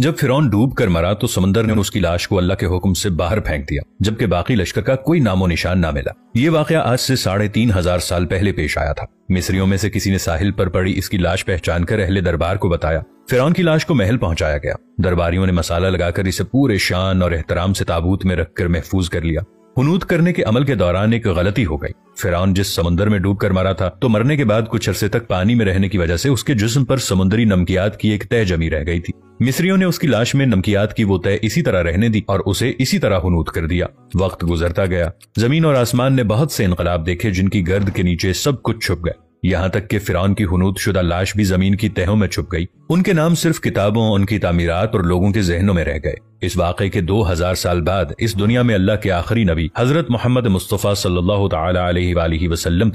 जब फिरौन डूब कर मरा तो समंदर ने उसकी लाश को अल्लाह के हुक्म से बाहर फेंक दिया जबकि बाकी लश्कर का कोई नामो निशान ना मिला ये वाक़ आज से साढ़े तीन हजार साल पहले पेश आया था मिस्रियों में से किसी ने साहिल पर पड़ी इसकी लाश पहचान कर अहले दरबार को बताया फिरौन की लाश को महल पहुंचाया गया दरबारियों ने मसाला लगाकर इसे पूरे शान और एहतराम से ताबूत में रखकर महफूज कर लिया हनूद करने के अमल के दौरान एक गलती हो गई फिरौन जिस समुंदर में डूब कर मरा था तो मरने के बाद कुछ अरसे तक पानी में रहने की वजह से उसके जिस्म पर समुद्री नमकियात की एक तय जमी रह गई थी मिस्रियों ने उसकी लाश में नमकियात की वो तय इसी तरह रहने दी और उसे इसी तरह हनूद कर दिया वक्त गुजरता गया जमीन और आसमान ने बहुत से इनकलाब देखे जिनकी गर्द के नीचे सब कुछ छुप गया यहाँ तक कि फिरौन की हनूद शुदा लाश भी जमीन की तहों में छुप गई उनके नाम सिर्फ किताबों उनकी तमीरत और लोगों के जहनों में रह गए इस वाक़े के 2000 साल बाद इस दुनिया में अल्लाह के आखिरी नबी हजरत मोहम्मद मुस्तफ़ा सल्लल्लाहु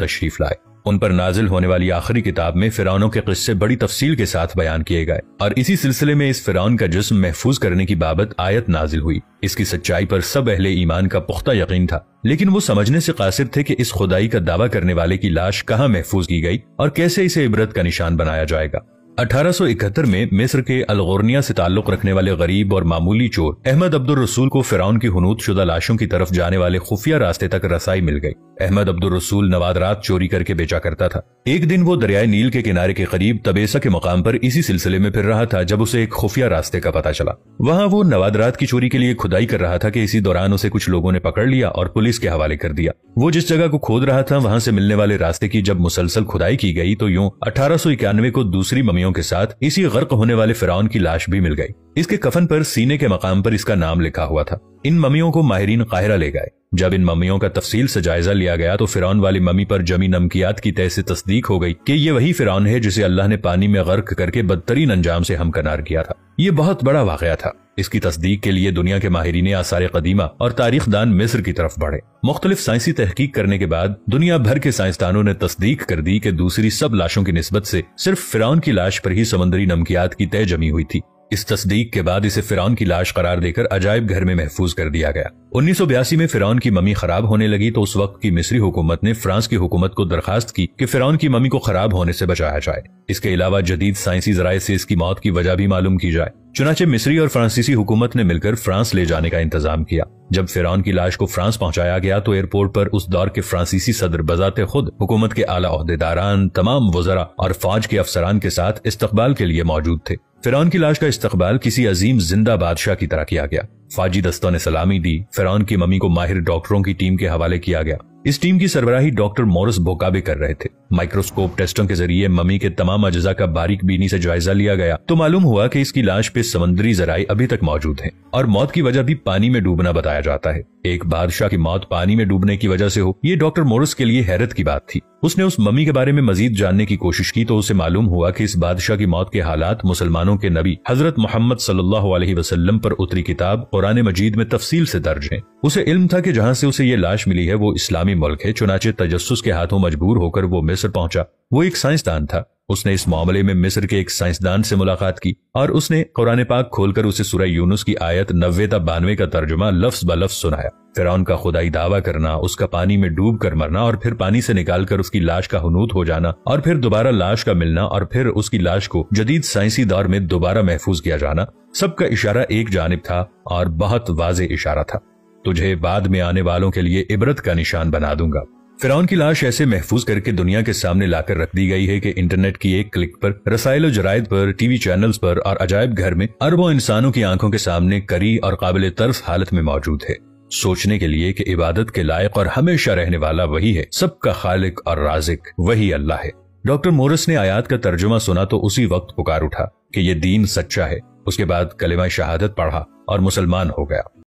तशरीफ लाए उन पर नाजिल होने वाली आखिरी किताब में फिरौनों के किस्से बड़ी तफसील के साथ बयान किए गए और इसी सिलसिले में इस फिरौन का जिसम महफूज करने की बाबत आयत नाजिल हुई इसकी सच्चाई पर सब अहले ईमान का पुख्ता यकीन था लेकिन वो समझने से कासिर थे कि इस खुदाई का दावा करने वाले की लाश कहाँ महफूज की गई और कैसे इसे इबरत का निशान बनाया जाएगा 1871 में मिस्र के अलगोर्निया से ताल्लुक रखने वाले गरीब और मामूली चोर अहमद अब्दुल रसूल को फिरौन की हनूत शुदा लाशों की तरफ जाने वाले खुफिया रास्ते तक रसाई मिल गई अहमद अब्दुल रसूल नवादरात चोरी करके बेचा करता था एक दिन वो दरियाए नील के किनारे के करीब तबेसा के मकाम पर इसी सिलसिले में फिर रहा था जब उसे एक खुफिया रास्ते का पता चला वहाँ वो नवादरात की चोरी के लिए खुदाई कर रहा था कि इसी दौरान उसे कुछ लोगों ने पकड़ लिया और पुलिस के हवाले कर दिया वो जिस जगह को खोद रहा था वहाँ से मिलने वाले रास्ते की जब मुसलसल खुदाई की गई तो यूँ अठारह को दूसरी ममियों के साथ इसी गर्क होने वाले फिरौन की लाश भी मिल गई इसके कफन पर सीने के मकाम पर इसका नाम लिखा हुआ था इन ममियों को माहरीन काहिरा ले गए जब इन मम्मियों का तफसील से जायजा लिया गया तो फिरौन वाली मम्मी पर जमी नमकियात की तय से तस्दीक हो गई कि ये वही फिरौन है जिसे अल्लाह ने पानी में गर्क करके बदतरीन अंजाम से हमकनार किया था ये बहुत बड़ा वाकया था इसकी तस्दीक के लिए दुनिया के माहरीन आसार कदीमा और तारीख दान मिस्र की तरफ बढ़े मुख्तलिफ साइंसी तहकीक करने के बाद दुनिया भर के साइंसदानों ने तस्दीक कर दी कि दूसरी सब लाशों की नस्बत से सिर्फ फिरौन की लाश पर ही समंदरी नमकियात की तय जमी हुई थी इस तस्दीक के बाद इसे फिरौन की लाश करार देकर अजायब घर में महफूज कर दिया गया उन्नीस में फिरौन की मम्मी खराब होने लगी तो उस वक्त की मिस्री हुकूमत ने फ्रांस की हुकूमत को दरखास्त की कि फिरौन की मम्मी को खराब होने से बचाया जाए इसके अलावा जदीद साइंसी जराये से इसकी मौत की वजह भी मालूम की जाए चुनाचे मिस्री और फ्रांसीसी हुकूमत ने मिलकर फ्रांस ले जाने का इंतजाम किया जब फिरौन की लाश को फ्रांस पहुंचाया गया तो एयरपोर्ट पर उस दौर के फ्रांसीसी सदर बजाते खुद हुकूमत के आला अहदेदारान तमाम वजरा और फौज के अफसरान के साथ इस्तकबाल के लिए मौजूद थे फिरौन की लाश का इस्तकबाल किसी अजीम जिंदा बादशाह की तरह किया गया फाजी दस्तों ने सलामी दी फिरौन की मम्मी को माहिर डॉक्टरों की टीम के हवाले किया गया इस टीम की सरबराही डॉक्टर मोरस बोकाबे कर रहे थे माइक्रोस्कोप टेस्टों के जरिए मम्मी के तमाम अज्जा का बारीक बीनी से जायजा लिया गया तो मालूम हुआ कि इसकी लाश पे समंदरी जराई अभी तक मौजूद हैं और मौत की वजह भी पानी में डूबना बताया जाता है एक बादशाह की मौत पानी में डूबने की वजह से हो ये डॉक्टर मोरस के लिए हैरत की बात थी उसने उस मम्मी के बारे में मजीद जानने की कोशिश की तो उसे मालूम हुआ कि इस बादशाह की मौत के हालात मुसलमानों के नबी हजरत मोहम्मद सल्लल्लाहु अलैहि वसल्लम पर उतरी किताब कुरान मजीद में तफसील से दर्ज है उसे इल्म था कि जहां से उसे ये लाश मिली है वो इस्लामी मुल्क है चुनाचे तजस्स के हाथों मजबूर होकर वो मिस्र पहुंचा वो एक साइंसदान था उसने इस मामले में मिस्र के एक साइंसदान से मुलाकात की और उसने कुरान पाक खोलकर उसे सूरह यूनुस की आयत नब्बे तब बानवे का तर्जुमा लफ्ज ब लफ्ज सुनाया फिर का खुदाई दावा करना उसका पानी में डूब कर मरना और फिर पानी से निकालकर उसकी लाश का हनूत हो जाना और फिर दोबारा लाश का मिलना और फिर उसकी लाश को जदीद साइंसी दौर में दोबारा महफूज किया जाना सबका इशारा एक जानब था और बहुत वाज इशारा था तुझे बाद में आने वालों के लिए इबरत का निशान बना दूंगा फिरौन की लाश ऐसे महफूज करके दुनिया के सामने लाकर रख दी गई है कि इंटरनेट की एक क्लिक पर रसायलो जरायद पर टीवी चैनल्स पर और अजायब घर में अरबों इंसानों की आंखों के सामने करी और काबिल तर्फ हालत में मौजूद है सोचने के लिए कि इबादत के लायक और हमेशा रहने वाला वही है सबका खालिक और राजिक वही अल्लाह है डॉक्टर मोरस ने आयात का तर्जुमा सुना तो उसी वक्त पुकार उठा की ये दीन सच्चा है उसके बाद कलेमा शहादत पढ़ा और मुसलमान हो गया